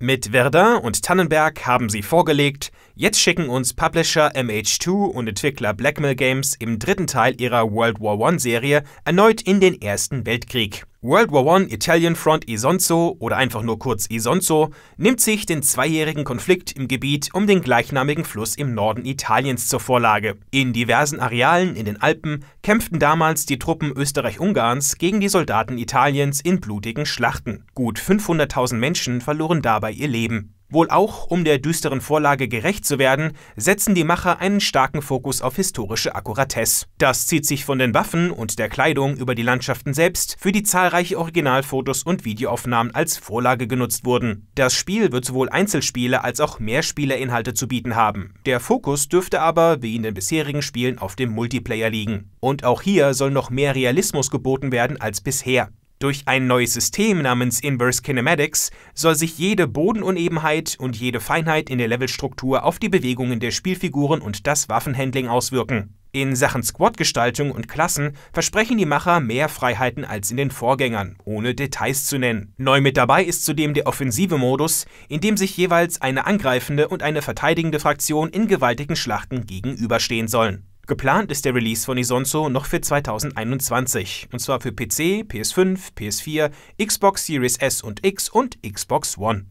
Mit Verdun und Tannenberg haben sie vorgelegt, jetzt schicken uns Publisher MH2 und Entwickler Blackmail Games im dritten Teil ihrer World War I-Serie erneut in den Ersten Weltkrieg. World War I Italian Front Isonzo oder einfach nur kurz Isonzo nimmt sich den zweijährigen Konflikt im Gebiet um den gleichnamigen Fluss im Norden Italiens zur Vorlage. In diversen Arealen in den Alpen kämpften damals die Truppen Österreich-Ungarns gegen die Soldaten Italiens in blutigen Schlachten. Gut 500.000 Menschen verloren dabei ihr Leben. Wohl auch, um der düsteren Vorlage gerecht zu werden, setzen die Macher einen starken Fokus auf historische Akkuratesse. Das zieht sich von den Waffen und der Kleidung über die Landschaften selbst, für die zahlreiche Originalfotos und Videoaufnahmen als Vorlage genutzt wurden. Das Spiel wird sowohl Einzelspiele als auch Mehrspielerinhalte zu bieten haben. Der Fokus dürfte aber, wie in den bisherigen Spielen, auf dem Multiplayer liegen. Und auch hier soll noch mehr Realismus geboten werden als bisher. Durch ein neues System namens Inverse Kinematics soll sich jede Bodenunebenheit und jede Feinheit in der Levelstruktur auf die Bewegungen der Spielfiguren und das Waffenhandling auswirken. In Sachen Squad-Gestaltung und Klassen versprechen die Macher mehr Freiheiten als in den Vorgängern, ohne Details zu nennen. Neu mit dabei ist zudem der offensive Modus, in dem sich jeweils eine angreifende und eine verteidigende Fraktion in gewaltigen Schlachten gegenüberstehen sollen. Geplant ist der Release von Isonzo noch für 2021, und zwar für PC, PS5, PS4, Xbox Series S und X und Xbox One.